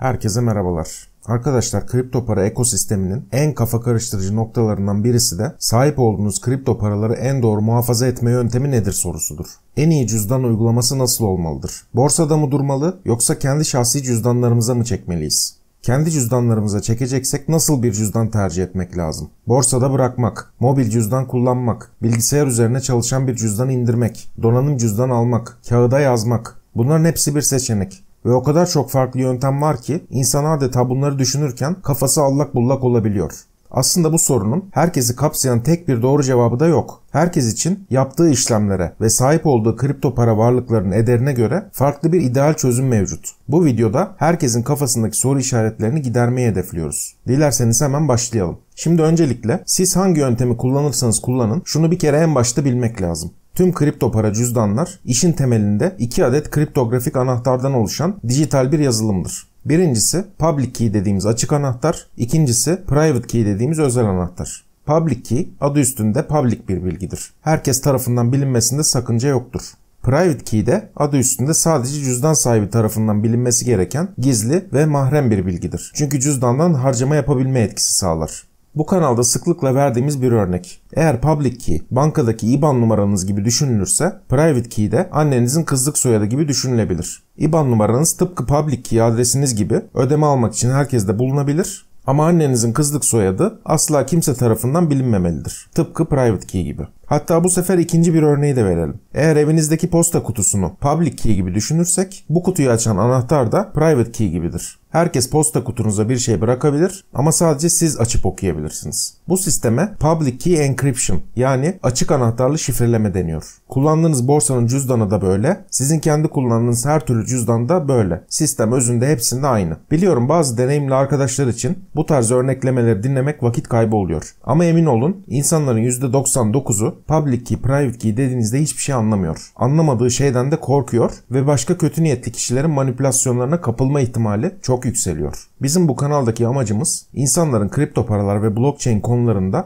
Herkese merhabalar. Arkadaşlar kripto para ekosisteminin en kafa karıştırıcı noktalarından birisi de sahip olduğunuz kripto paraları en doğru muhafaza etme yöntemi nedir sorusudur. En iyi cüzdan uygulaması nasıl olmalıdır? Borsada mı durmalı yoksa kendi şahsi cüzdanlarımıza mı çekmeliyiz? Kendi cüzdanlarımıza çekeceksek nasıl bir cüzdan tercih etmek lazım? Borsada bırakmak, mobil cüzdan kullanmak, bilgisayar üzerine çalışan bir cüzdan indirmek, donanım cüzdan almak, kağıda yazmak. Bunların hepsi bir seçenek. Ve o kadar çok farklı yöntem var ki insan adeta bunları düşünürken kafası allak bullak olabiliyor. Aslında bu sorunun herkesi kapsayan tek bir doğru cevabı da yok. Herkes için yaptığı işlemlere ve sahip olduğu kripto para varlıklarının ederine göre farklı bir ideal çözüm mevcut. Bu videoda herkesin kafasındaki soru işaretlerini gidermeyi hedefliyoruz. Dilerseniz hemen başlayalım. Şimdi öncelikle siz hangi yöntemi kullanırsanız kullanın şunu bir kere en başta bilmek lazım. Tüm kripto para cüzdanlar işin temelinde iki adet kriptografik anahtardan oluşan dijital bir yazılımdır. Birincisi public key dediğimiz açık anahtar, ikincisi private key dediğimiz özel anahtar. Public key adı üstünde public bir bilgidir. Herkes tarafından bilinmesinde sakınca yoktur. Private key de adı üstünde sadece cüzdan sahibi tarafından bilinmesi gereken gizli ve mahrem bir bilgidir. Çünkü cüzdandan harcama yapabilme etkisi sağlar. Bu kanalda sıklıkla verdiğimiz bir örnek. Eğer public key bankadaki IBAN numaranız gibi düşünülürse private key de annenizin kızlık soyadı gibi düşünülebilir. IBAN numaranız tıpkı public key adresiniz gibi ödeme almak için herkeste bulunabilir ama annenizin kızlık soyadı asla kimse tarafından bilinmemelidir. Tıpkı private key gibi. Hatta bu sefer ikinci bir örneği de verelim. Eğer evinizdeki posta kutusunu public key gibi düşünürsek bu kutuyu açan anahtar da private key gibidir. Herkes posta kutunuza bir şey bırakabilir ama sadece siz açıp okuyabilirsiniz. Bu sisteme public key encryption yani açık anahtarlı şifreleme deniyor. Kullandığınız borsanın cüzdanı da böyle, sizin kendi kullandığınız her türlü cüzdan da böyle. Sistem özünde hepsinde aynı. Biliyorum bazı deneyimli arkadaşlar için bu tarz örneklemeleri dinlemek vakit kaybı oluyor. Ama emin olun insanların %99'u public key, private key dediğinizde hiçbir şey anlamıyor. Anlamadığı şeyden de korkuyor ve başka kötü niyetli kişilerin manipülasyonlarına kapılma ihtimali çok yükseliyor. Bizim bu kanaldaki amacımız insanların kripto paralar ve blockchain konularında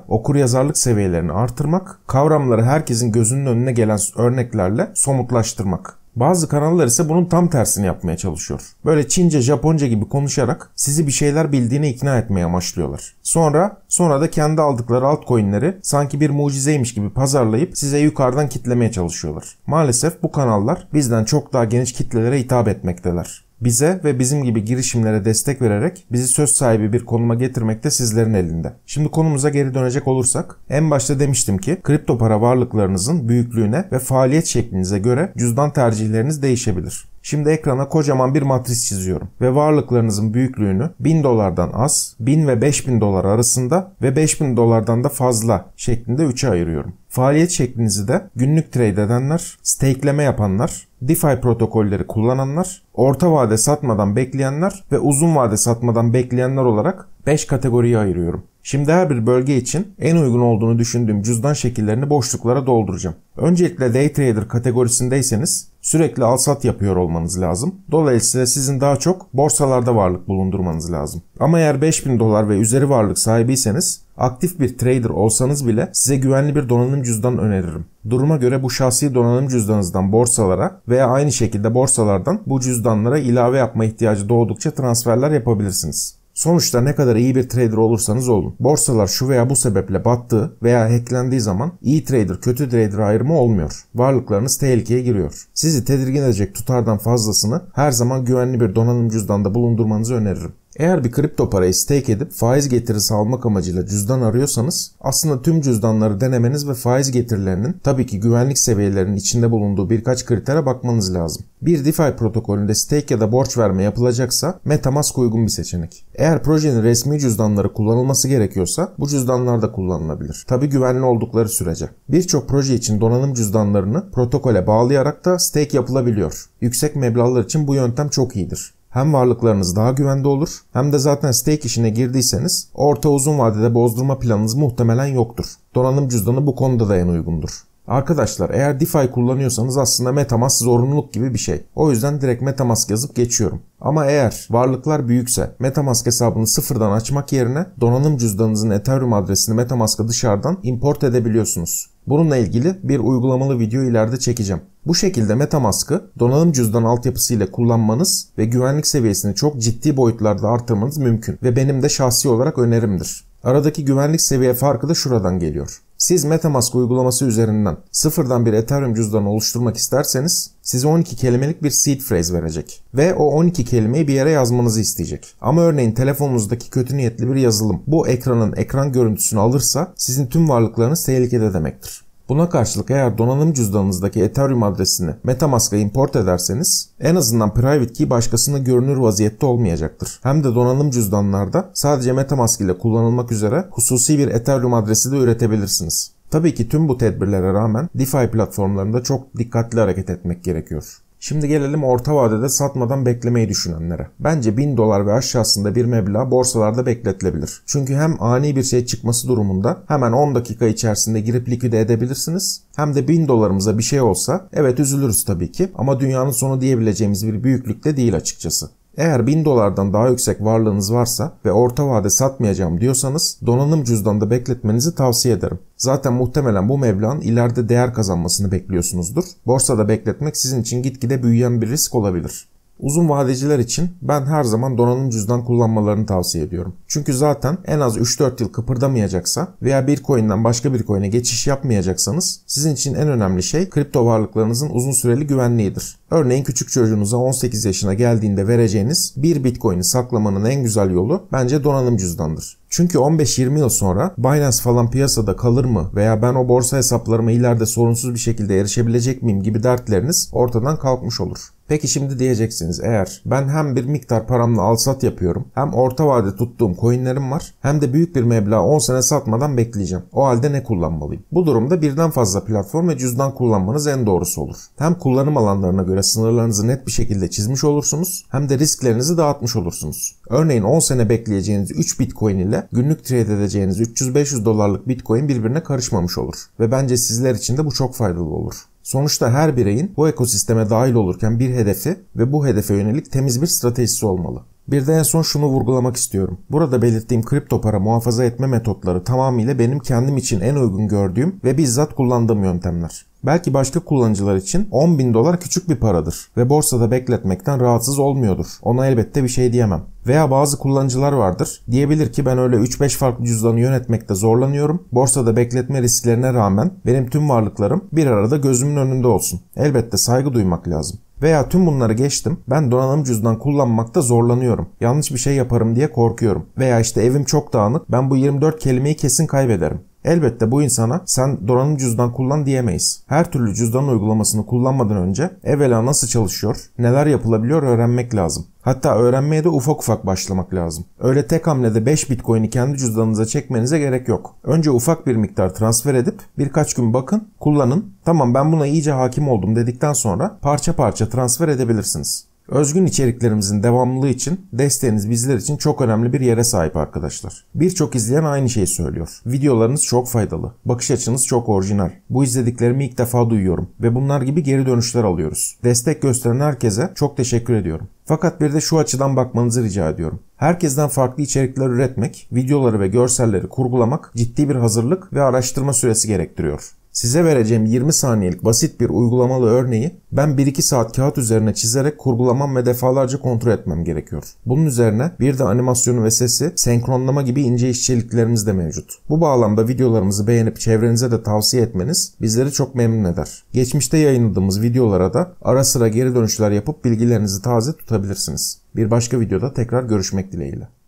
Okur yazarlık seviyelerini artırmak, kavramları herkesin gözünün önüne gelen örneklerle somutlaştırmak. Bazı kanallar ise bunun tam tersini yapmaya çalışıyor. Böyle Çince, Japonca gibi konuşarak sizi bir şeyler bildiğine ikna etmeye amaçlıyorlar. Sonra, sonra da kendi aldıkları altcoin'leri sanki bir mucizeymiş gibi pazarlayıp size yukarıdan kitlemeye çalışıyorlar. Maalesef bu kanallar bizden çok daha geniş kitlelere hitap etmekteler bize ve bizim gibi girişimlere destek vererek bizi söz sahibi bir konuma getirmek de sizlerin elinde. Şimdi konumuza geri dönecek olursak en başta demiştim ki kripto para varlıklarınızın büyüklüğüne ve faaliyet şeklinize göre cüzdan tercihleriniz değişebilir. Şimdi ekrana kocaman bir matris çiziyorum ve varlıklarınızın büyüklüğünü 1000 dolardan az, 1000 ve 5000 dolar arasında ve 5000 dolardan da fazla şeklinde 3'e ayırıyorum. Faaliyet şeklinizi de günlük trade edenler, stakeleme yapanlar, DeFi protokolleri kullananlar, orta vade satmadan bekleyenler ve uzun vade satmadan bekleyenler olarak 5 kategoriye ayırıyorum. Şimdi her bir bölge için en uygun olduğunu düşündüğüm cüzdan şekillerini boşluklara dolduracağım. Öncelikle day trader kategorisindeyseniz sürekli alsat yapıyor olmanız lazım. Dolayısıyla sizin daha çok borsalarda varlık bulundurmanız lazım. Ama eğer 5000 dolar ve üzeri varlık sahibiyseniz aktif bir trader olsanız bile size güvenli bir donanım cüzdan öneririm. Duruma göre bu şahsi donanım cüzdanınızdan borsalara veya aynı şekilde borsalardan bu cüzdanlara ilave yapma ihtiyacı doğdukça transferler yapabilirsiniz. Sonuçta ne kadar iyi bir trader olursanız olun. Borsalar şu veya bu sebeple battığı veya hacklendiği zaman iyi trader kötü trader ayrımı olmuyor. Varlıklarınız tehlikeye giriyor. Sizi tedirgin edecek tutardan fazlasını her zaman güvenli bir donanım cüzdanda bulundurmanızı öneririm. Eğer bir kripto parayı stake edip faiz getirisi almak amacıyla cüzdan arıyorsanız aslında tüm cüzdanları denemeniz ve faiz getirilerinin tabii ki güvenlik seviyelerinin içinde bulunduğu birkaç kritere bakmanız lazım. Bir DeFi protokolünde stake ya da borç verme yapılacaksa Metamask uygun bir seçenek. Eğer projenin resmi cüzdanları kullanılması gerekiyorsa bu cüzdanlar da kullanılabilir. Tabii güvenli oldukları sürece. Birçok proje için donanım cüzdanlarını protokole bağlayarak da stake yapılabiliyor. Yüksek meblağlar için bu yöntem çok iyidir hem varlıklarınız daha güvende olur hem de zaten stake işine girdiyseniz orta uzun vadede bozdurma planınız muhtemelen yoktur. Donanım cüzdanı bu konuda da en uygundur. Arkadaşlar eğer DeFi kullanıyorsanız aslında Metamask zorunluluk gibi bir şey. O yüzden direkt Metamask yazıp geçiyorum. Ama eğer varlıklar büyükse Metamask hesabını sıfırdan açmak yerine donanım cüzdanınızın Ethereum adresini Metamask'a dışarıdan import edebiliyorsunuz. Bununla ilgili bir uygulamalı video ileride çekeceğim. Bu şekilde Metamask'ı donanım cüzdan altyapısı ile kullanmanız ve güvenlik seviyesini çok ciddi boyutlarda artırmanız mümkün ve benim de şahsi olarak önerimdir. Aradaki güvenlik seviye farkı da şuradan geliyor. Siz Metamask uygulaması üzerinden sıfırdan bir Ethereum cüzdanı oluşturmak isterseniz size 12 kelimelik bir seed phrase verecek ve o 12 kelimeyi bir yere yazmanızı isteyecek. Ama örneğin telefonunuzdaki kötü niyetli bir yazılım bu ekranın ekran görüntüsünü alırsa sizin tüm varlıklarınız tehlikede demektir. Buna karşılık eğer donanım cüzdanınızdaki Ethereum adresini Metamask'a import ederseniz en azından private key başkasına görünür vaziyette olmayacaktır. Hem de donanım cüzdanlarda sadece Metamask ile kullanılmak üzere hususi bir Ethereum adresi de üretebilirsiniz. Tabii ki tüm bu tedbirlere rağmen DeFi platformlarında çok dikkatli hareket etmek gerekiyor. Şimdi gelelim orta vadede satmadan beklemeyi düşünenlere. Bence 1000 dolar ve aşağısında bir meblağ borsalarda bekletilebilir. Çünkü hem ani bir şey çıkması durumunda hemen 10 dakika içerisinde girip liküde edebilirsiniz. Hem de 1000 dolarımıza bir şey olsa evet üzülürüz tabii ki ama dünyanın sonu diyebileceğimiz bir büyüklükte de değil açıkçası. Eğer 1000 dolardan daha yüksek varlığınız varsa ve orta vade satmayacağım diyorsanız donanım cüzdanında bekletmenizi tavsiye ederim. Zaten muhtemelen bu meblağın ileride değer kazanmasını bekliyorsunuzdur. Borsada bekletmek sizin için gitgide büyüyen bir risk olabilir. Uzun vadeciler için ben her zaman donanım cüzdan kullanmalarını tavsiye ediyorum. Çünkü zaten en az 3-4 yıl kıpırdamayacaksa veya bir coin'den başka bir coin'e geçiş yapmayacaksanız sizin için en önemli şey kripto varlıklarınızın uzun süreli güvenliğidir. Örneğin küçük çocuğunuza 18 yaşına geldiğinde vereceğiniz bir bitcoin'i saklamanın en güzel yolu bence donanım cüzdandır. Çünkü 15-20 yıl sonra Binance falan piyasada kalır mı veya ben o borsa hesaplarıma ileride sorunsuz bir şekilde erişebilecek miyim gibi dertleriniz ortadan kalkmış olur. Peki şimdi diyeceksiniz eğer ben hem bir miktar paramla alsat yapıyorum hem orta vade tuttuğum coinlerim var hem de büyük bir meblağ 10 sene satmadan bekleyeceğim. O halde ne kullanmalıyım? Bu durumda birden fazla platform ve cüzdan kullanmanız en doğrusu olur. Hem kullanım alanlarına göre sınırlarınızı net bir şekilde çizmiş olursunuz hem de risklerinizi dağıtmış olursunuz. Örneğin 10 sene bekleyeceğiniz 3 bitcoin ile günlük trade edeceğiniz 300-500 dolarlık bitcoin birbirine karışmamış olur. Ve bence sizler için de bu çok faydalı olur. Sonuçta her bireyin bu ekosisteme dahil olurken bir hedefi ve bu hedefe yönelik temiz bir stratejisi olmalı. Bir de en son şunu vurgulamak istiyorum. Burada belirttiğim kripto para muhafaza etme metotları tamamıyla benim kendim için en uygun gördüğüm ve bizzat kullandığım yöntemler. Belki başka kullanıcılar için 10 bin dolar küçük bir paradır ve borsada bekletmekten rahatsız olmuyordur. Ona elbette bir şey diyemem. Veya bazı kullanıcılar vardır. Diyebilir ki ben öyle 3-5 farklı cüzdanı yönetmekte zorlanıyorum. Borsada bekletme risklerine rağmen benim tüm varlıklarım bir arada gözümün önünde olsun. Elbette saygı duymak lazım. Veya tüm bunları geçtim. Ben donanım cüzdan kullanmakta zorlanıyorum. Yanlış bir şey yaparım diye korkuyorum. Veya işte evim çok dağınık. Ben bu 24 kelimeyi kesin kaybederim. Elbette bu insana sen donanım cüzdan kullan diyemeyiz. Her türlü cüzdan uygulamasını kullanmadan önce evvela nasıl çalışıyor, neler yapılabiliyor öğrenmek lazım. Hatta öğrenmeye de ufak ufak başlamak lazım. Öyle tek hamlede 5 bitcoin'i kendi cüzdanınıza çekmenize gerek yok. Önce ufak bir miktar transfer edip birkaç gün bakın, kullanın. Tamam ben buna iyice hakim oldum dedikten sonra parça parça transfer edebilirsiniz. Özgün içeriklerimizin devamlılığı için desteğiniz bizler için çok önemli bir yere sahip arkadaşlar. Birçok izleyen aynı şeyi söylüyor. Videolarınız çok faydalı. Bakış açınız çok orijinal. Bu izlediklerimi ilk defa duyuyorum ve bunlar gibi geri dönüşler alıyoruz. Destek gösteren herkese çok teşekkür ediyorum. Fakat bir de şu açıdan bakmanızı rica ediyorum. Herkesten farklı içerikler üretmek, videoları ve görselleri kurgulamak ciddi bir hazırlık ve araştırma süresi gerektiriyor. Size vereceğim 20 saniyelik basit bir uygulamalı örneği ben 1-2 saat kağıt üzerine çizerek kurgulamam ve defalarca kontrol etmem gerekiyor. Bunun üzerine bir de animasyonu ve sesi senkronlama gibi ince işçiliklerimiz de mevcut. Bu bağlamda videolarımızı beğenip çevrenize de tavsiye etmeniz bizleri çok memnun eder. Geçmişte yayınladığımız videolara da ara sıra geri dönüşler yapıp bilgilerinizi taze tutabilirsiniz. Bir başka videoda tekrar görüşmek dileğiyle.